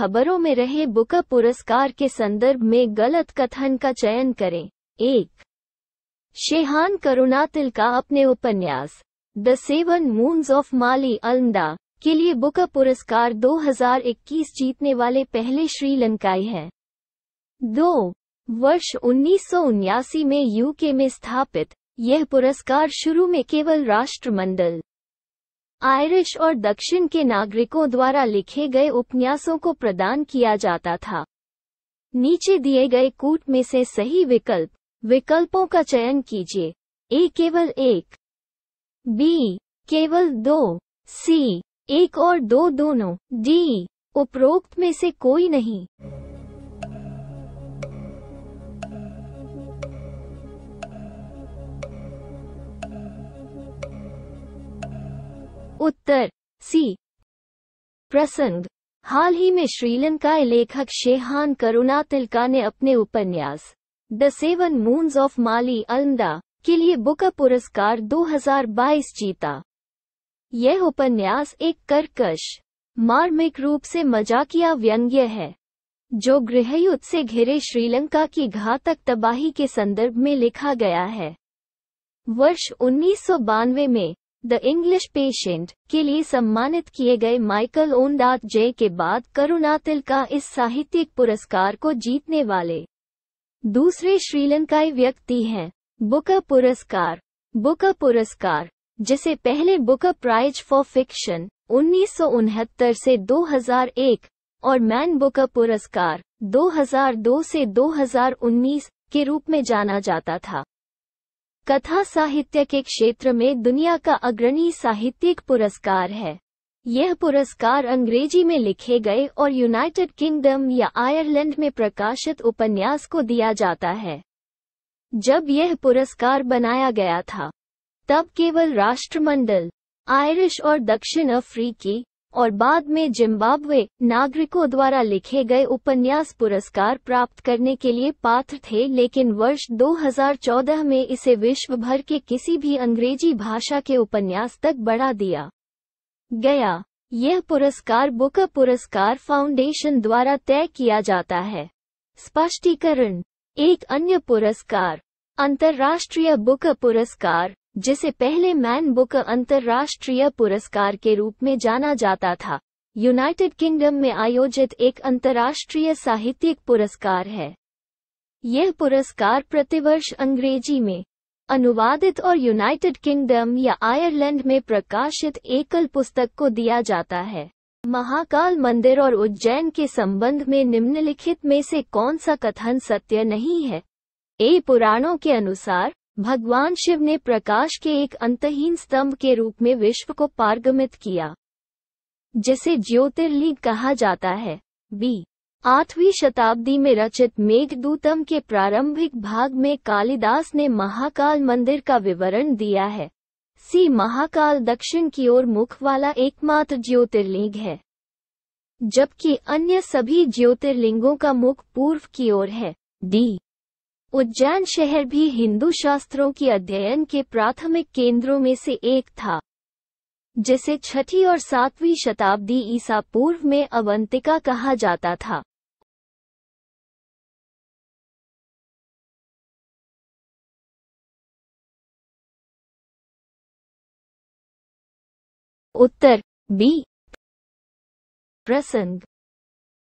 खबरों में रहे बुका पुरस्कार के संदर्भ में गलत कथन का चयन करें एक शेहान करुणातिल का अपने उपन्यास the seven moons of Maali Almeida के लिए बुका पुरस्कार 2021 जीतने वाले पहले श्रीलंकाई हैं दो वर्ष उन्नीस में यूके में स्थापित यह पुरस्कार शुरू में केवल राष्ट्रमंडल आयरिश और दक्षिण के नागरिकों द्वारा लिखे गए उपन्यासों को प्रदान किया जाता था नीचे दिए गए कूट में से सही विकल्प विकल्पों का चयन कीजिए ए केवल एक बी केवल दो सी एक और दो दोनों डी उपरोक्त में से कोई नहीं उत्तर सी प्रसंग हाल ही में श्रीलंका लेखक शेहान करुणा तिलका ने अपने उपन्यास the seven moons of Maali Almeida के लिए बुक पुरस्कार 2022 जीता यह उपन्यास एक कर्कश मार्मिक रूप से मजाकिया व्यंग्य है जो गृहयुद्ध से घिरे श्रीलंका की घातक तबाही के संदर्भ में लिखा गया है वर्ष उन्नीस में द इंग्लिश पेशेंट के लिए सम्मानित किए गए माइकल ओनदात जय के बाद करुणातिल का इस साहित्यिक पुरस्कार को जीतने वाले दूसरे श्रीलंकाई व्यक्ति हैं बुकर पुरस्कार बुकर पुरस्कार जिसे पहले बुकर प्राइज फॉर फिक्शन उन्नीस से 2001 और मैन बुकर पुरस्कार 2002 से 2019 के रूप में जाना जाता था कथा साहित्य के क्षेत्र में दुनिया का अग्रणी साहित्यिक पुरस्कार है यह पुरस्कार अंग्रेजी में लिखे गए और यूनाइटेड किंगडम या आयरलैंड में प्रकाशित उपन्यास को दिया जाता है जब यह पुरस्कार बनाया गया था तब केवल राष्ट्रमंडल आयरिश और दक्षिण अफ्रीकी और बाद में जिम्बाब्वे नागरिकों द्वारा लिखे गए उपन्यास पुरस्कार प्राप्त करने के लिए पात्र थे लेकिन वर्ष 2014 में इसे विश्व भर के किसी भी अंग्रेजी भाषा के उपन्यास तक बढ़ा दिया गया यह पुरस्कार बुक पुरस्कार फाउंडेशन द्वारा तय किया जाता है स्पष्टीकरण एक अन्य पुरस्कार अंतर्राष्ट्रीय बुक पुरस्कार जिसे पहले मैन बुक अंतर्राष्ट्रीय पुरस्कार के रूप में जाना जाता था यूनाइटेड किंगडम में आयोजित एक अंतर्राष्ट्रीय साहित्यिक पुरस्कार है यह पुरस्कार प्रतिवर्ष अंग्रेजी में अनुवादित और यूनाइटेड किंगडम या आयरलैंड में प्रकाशित एकल पुस्तक को दिया जाता है महाकाल मंदिर और उज्जैन के संबंध में निम्नलिखित में से कौन सा कथन सत्य नहीं है ए पुराणों के अनुसार भगवान शिव ने प्रकाश के एक अंतहीन स्तंभ के रूप में विश्व को पारगमित किया जिसे ज्योतिर्लिंग कहा जाता है बी आठवीं शताब्दी में रचित मेघदूतम के प्रारंभिक भाग में कालिदास ने महाकाल मंदिर का विवरण दिया है सी महाकाल दक्षिण की ओर मुख वाला एकमात्र ज्योतिर्लिंग है जबकि अन्य सभी ज्योतिर्लिंगों का मुख पूर्व की ओर है डी उज्जैन शहर भी हिंदू शास्त्रों के अध्ययन के प्राथमिक केंद्रों में से एक था जिसे छठी और सातवीं शताब्दी ईसा पूर्व में अवंतिका कहा जाता था उत्तर बी प्रसंग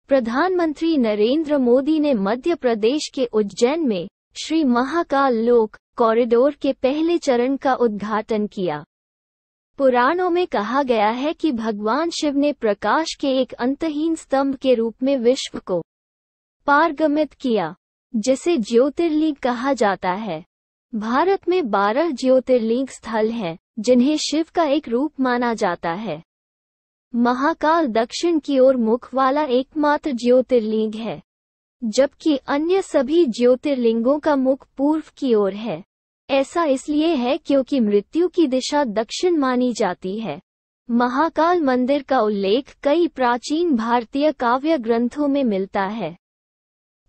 प्रधानमंत्री नरेंद्र मोदी ने मध्य प्रदेश के उज्जैन में श्री महाकाल लोक कॉरिडोर के पहले चरण का उद्घाटन किया पुराणों में कहा गया है कि भगवान शिव ने प्रकाश के एक अंतहीन स्तंभ के रूप में विश्व को पारगमित किया जिसे ज्योतिर्लिंग कहा जाता है भारत में 12 ज्योतिर्लिंग स्थल हैं जिन्हें शिव का एक रूप माना जाता है महाकाल दक्षिण की ओर मुख वाला एकमात्र ज्योतिर्लिंग है जबकि अन्य सभी ज्योतिर्लिंगों का मुख पूर्व की ओर है ऐसा इसलिए है क्योंकि मृत्यु की दिशा दक्षिण मानी जाती है महाकाल मंदिर का उल्लेख कई प्राचीन भारतीय काव्य ग्रंथों में मिलता है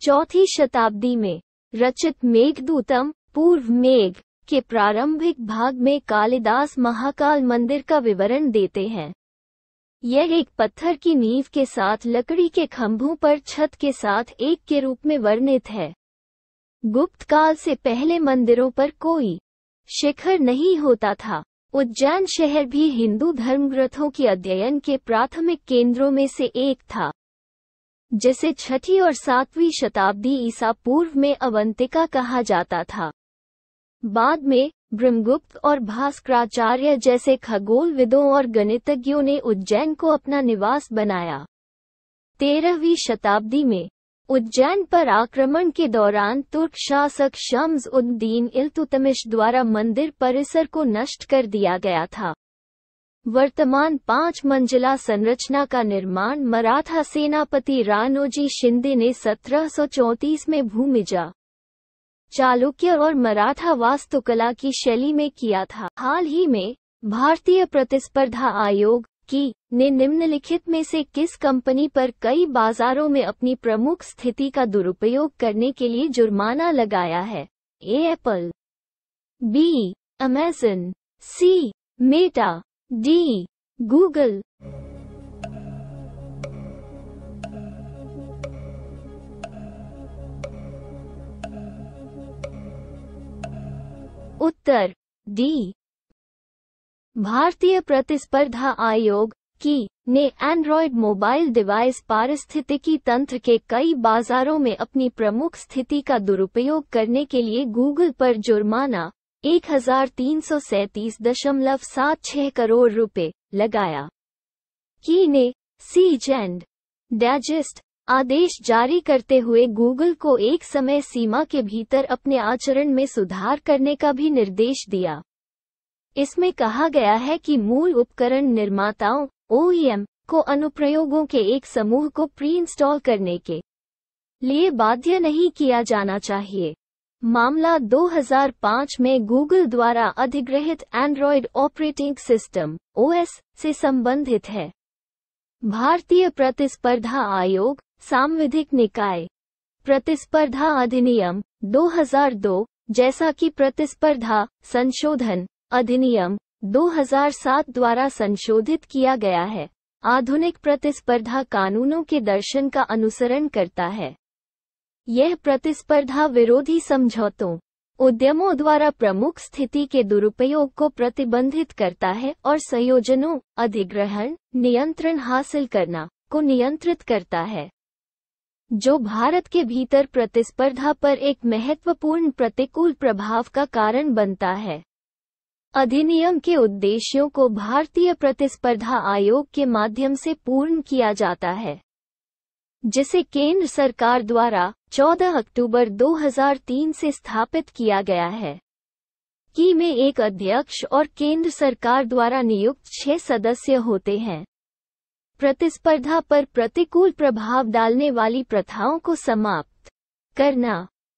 चौथी शताब्दी में रचित मेघदूतम पूर्व मेघ के प्रारंभिक भाग में कालिदास महाकाल मंदिर का विवरण देते हैं यह एक पत्थर की नींव के साथ लकड़ी के खंभों पर छत के साथ एक के रूप में वर्णित है गुप्त काल से पहले मंदिरों पर कोई शिखर नहीं होता था उज्जैन शहर भी हिंदू धर्म ग्रंथों के अध्ययन के प्राथमिक केंद्रों में से एक था जिसे छठी और सातवीं शताब्दी ईसा पूर्व में अवंतिका कहा जाता था बाद में ब्रह्मगुप्त और भास्कराचार्य जैसे खगोलविदों और गणितज्ञों ने उज्जैन को अपना निवास बनाया तेरहवीं शताब्दी में उज्जैन पर आक्रमण के दौरान तुर्क शासक शम्स उद्दीन इल्तुतमिश द्वारा मंदिर परिसर को नष्ट कर दिया गया था वर्तमान पांच मंजिला संरचना का निर्माण मराठा सेनापति रानोजी शिंदे ने 1734 में भूमिजा चालुक्य और मराठा वास्तुकला की शैली में किया था हाल ही में भारतीय प्रतिस्पर्धा आयोग की ने निम्नलिखित में से किस कंपनी पर कई बाजारों में अपनी प्रमुख स्थिति का दुरुपयोग करने के लिए जुर्माना लगाया है A Apple B Amazon C Meta D Google उत्तर डी भारतीय प्रतिस्पर्धा आयोग की ने एंड्रॉयड मोबाइल डिवाइस पारिस्थितिकी तंत्र के कई बाजारों में अपनी प्रमुख स्थिति का दुरुपयोग करने के लिए गूगल पर जुर्माना एक करोड़ रुपए लगाया की ने सी जेंड डाइजेस्ट आदेश जारी करते हुए गूगल को एक समय सीमा के भीतर अपने आचरण में सुधार करने का भी निर्देश दिया इसमें कहा गया है कि मूल उपकरण निर्माताओं ओईएम e को अनुप्रयोगों के एक समूह को प्री इंस्टॉल करने के लिए बाध्य नहीं किया जाना चाहिए मामला 2005 में गूगल द्वारा अधिग्रहित एंड्रॉयड ऑपरेटिंग सिस्टम ओएस से संबंधित है भारतीय प्रतिस्पर्धा आयोग सामविधिक निकाय प्रतिस्पर्धा अधिनियम 2002 जैसा कि प्रतिस्पर्धा संशोधन अधिनियम 2007 द्वारा संशोधित किया गया है आधुनिक प्रतिस्पर्धा कानूनों के दर्शन का अनुसरण करता है यह प्रतिस्पर्धा विरोधी समझौतों उद्यमों द्वारा प्रमुख स्थिति के दुरुपयोग को प्रतिबंधित करता है और संयोजनों अधिग्रहण नियंत्रण हासिल करना को नियंत्रित करता है जो भारत के भीतर प्रतिस्पर्धा पर एक महत्वपूर्ण प्रतिकूल प्रभाव का कारण बनता है अधिनियम के उद्देश्यों को भारतीय प्रतिस्पर्धा आयोग के माध्यम से पूर्ण किया जाता है जिसे केंद्र सरकार द्वारा 14 अक्टूबर 2003 से स्थापित किया गया है की में एक अध्यक्ष और केंद्र सरकार द्वारा नियुक्त छह सदस्य होते हैं प्रतिस्पर्धा पर प्रतिकूल प्रभाव डालने वाली प्रथाओं को समाप्त करना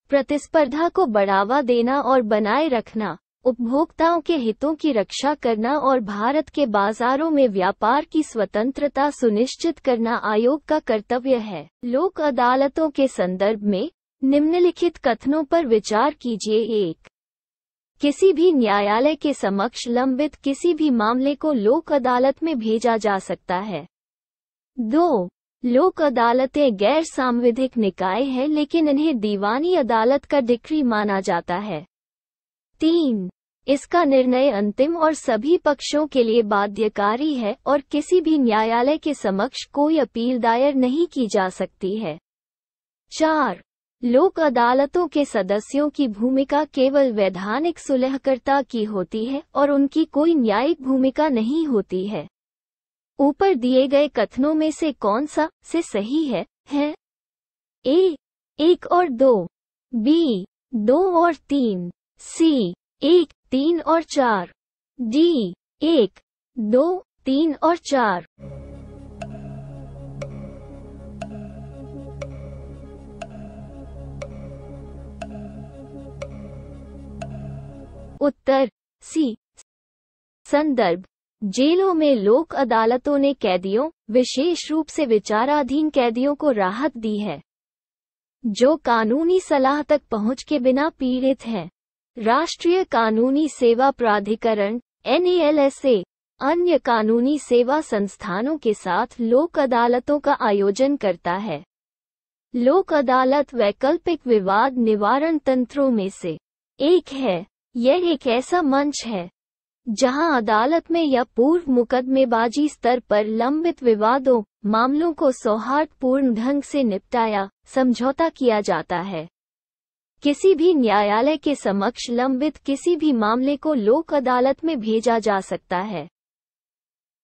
प्रतिस्पर्धा को बढ़ावा देना और बनाए रखना उपभोक्ताओं के हितों की रक्षा करना और भारत के बाजारों में व्यापार की स्वतंत्रता सुनिश्चित करना आयोग का कर्तव्य है लोक अदालतों के संदर्भ में निम्नलिखित कथनों पर विचार कीजिए एक किसी भी न्यायालय के समक्ष लंबित किसी भी मामले को लोक अदालत में भेजा जा सकता है दो लोक अदालतें गैर सांविधिक निकाय हैं लेकिन इन्हें दीवानी अदालत का डिक्री माना जाता है तीन इसका निर्णय अंतिम और सभी पक्षों के लिए बाध्यकारी है और किसी भी न्यायालय के समक्ष कोई अपील दायर नहीं की जा सकती है चार लोक अदालतों के सदस्यों की भूमिका केवल वैधानिक सुलहकर्ता की होती है और उनकी कोई न्यायिक भूमिका नहीं होती है ऊपर दिए गए कथनों में से कौन सा से सही है है ए एक और दो बी दो और तीन सी एक तीन और चार डी एक दो तीन और चार उत्तर सी संदर्भ जेलों में लोक अदालतों ने कैदियों विशेष रूप से विचाराधीन कैदियों को राहत दी है जो कानूनी सलाह तक पहुंच के बिना पीड़ित हैं राष्ट्रीय कानूनी सेवा प्राधिकरण एन अन्य कानूनी सेवा संस्थानों के साथ लोक अदालतों का आयोजन करता है लोक अदालत वैकल्पिक विवाद निवारण तंत्रों में से एक है यह एक ऐसा मंच है जहां अदालत में या पूर्व मुकदमेबाजी स्तर पर लंबित विवादों मामलों को सौहार्दपूर्ण ढंग से निपटाया समझौता किया जाता है किसी भी न्यायालय के समक्ष लंबित किसी भी मामले को लोक अदालत में भेजा जा सकता है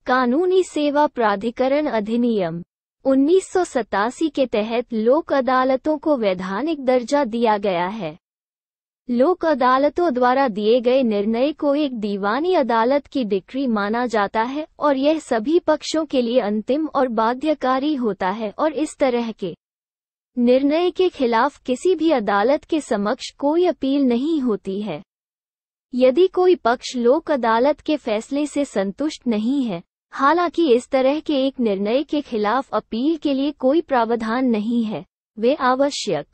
कानूनी सेवा प्राधिकरण अधिनियम उन्नीस के तहत लोक अदालतों को वैधानिक दर्जा दिया गया है लोक अदालतों द्वारा दिए गए निर्णय को एक दीवानी अदालत की डिक्री माना जाता है और यह सभी पक्षों के लिए अंतिम और बाध्यकारी होता है और इस तरह के निर्णय के खिलाफ किसी भी अदालत के समक्ष कोई अपील नहीं होती है यदि कोई पक्ष लोक अदालत के फैसले से संतुष्ट नहीं है हालांकि इस तरह के एक निर्णय के खिलाफ अपील के लिए कोई प्रावधान नहीं है वे आवश्यक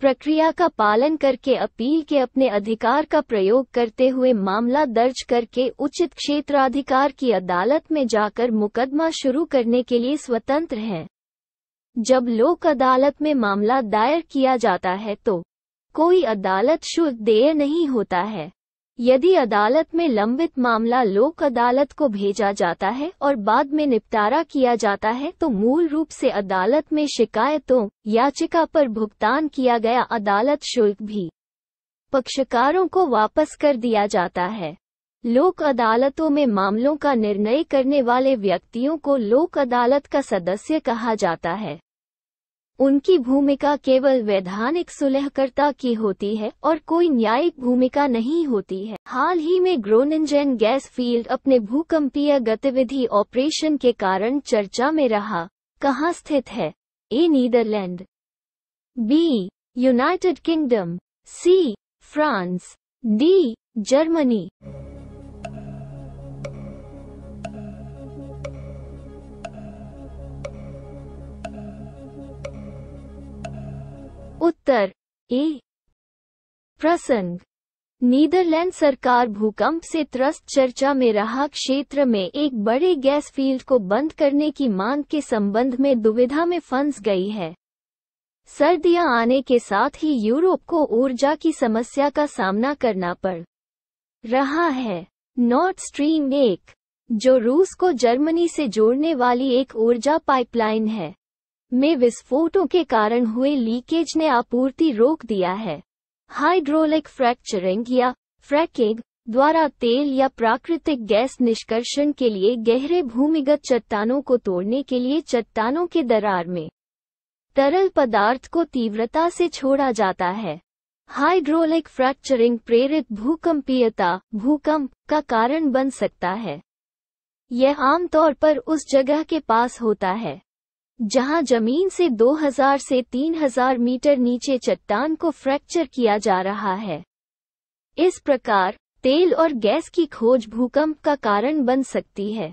प्रक्रिया का पालन करके अपील के अपने अधिकार का प्रयोग करते हुए मामला दर्ज करके उचित क्षेत्राधिकार की अदालत में जाकर मुकदमा शुरू करने के लिए स्वतंत्र हैं जब लोक अदालत में मामला दायर किया जाता है तो कोई अदालत शुल्क देय नहीं होता है यदि अदालत में लंबित मामला लोक अदालत को भेजा जाता है और बाद में निपटारा किया जाता है तो मूल रूप से अदालत में शिकायतों याचिका पर भुगतान किया गया अदालत शुल्क भी पक्षकारों को वापस कर दिया जाता है लोक अदालतों में मामलों का निर्णय करने वाले व्यक्तियों को लोक अदालत का सदस्य कहा जाता है उनकी भूमिका केवल वैधानिक सुलहकर्ता की होती है और कोई न्यायिक भूमिका नहीं होती है हाल ही में ग्रोनिंजन गैस फील्ड अपने भूकंपीय गतिविधि ऑपरेशन के कारण चर्चा में रहा कहाँ स्थित है A Netherlands B United Kingdom C France D Germany उत्तर ए प्रसंग नीदरलैंड सरकार भूकंप से त्रस्त चर्चा में रहा क्षेत्र में एक बड़े गैस फील्ड को बंद करने की मांग के संबंध में दुविधा में फंस गई है सर्दियां आने के साथ ही यूरोप को ऊर्जा की समस्या का सामना करना पड़ रहा है नॉर्थ स्ट्रीम एक जो रूस को जर्मनी से जोड़ने वाली एक ऊर्जा पाइपलाइन है में विस्फोटों के कारण हुए लीकेज ने आपूर्ति रोक दिया है हाइड्रोलिक फ्रैक्चरिंग या फ्रैकिंग द्वारा तेल या प्राकृतिक गैस निष्कर्षण के लिए गहरे भूमिगत चट्टानों को तोड़ने के लिए चट्टानों के दरार में तरल पदार्थ को तीव्रता से छोड़ा जाता है हाइड्रोलिक फ्रैक्चरिंग प्रेरित भूकंपीयता भूकंप का कारण बन सकता है यह आमतौर पर उस जगह के पास होता है जहां जमीन से 2000 से 3000 मीटर नीचे चट्टान को फ्रैक्चर किया जा रहा है इस प्रकार तेल और गैस की खोज भूकंप का कारण बन सकती है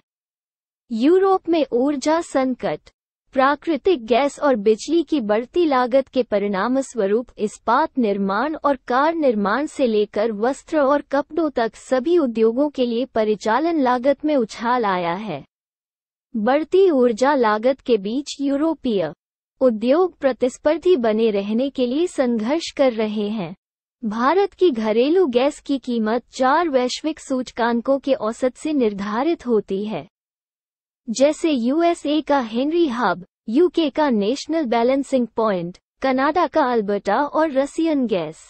यूरोप में ऊर्जा संकट प्राकृतिक गैस और बिजली की बढ़ती लागत के परिणाम स्वरूप इस्पात निर्माण और कार निर्माण से लेकर वस्त्र और कपड़ों तक सभी उद्योगों के लिए परिचालन लागत में उछाल आया है बढ़ती ऊर्जा लागत के बीच यूरोपीय उद्योग प्रतिस्पर्धी बने रहने के लिए संघर्ष कर रहे हैं भारत की घरेलू गैस की कीमत चार वैश्विक सूचकांकों के औसत से निर्धारित होती है जैसे यूएसए का हेनरी हब यूके का नेशनल बैलेंसिंग पॉइंट कनाडा का अल्बर्टा और रसियन गैस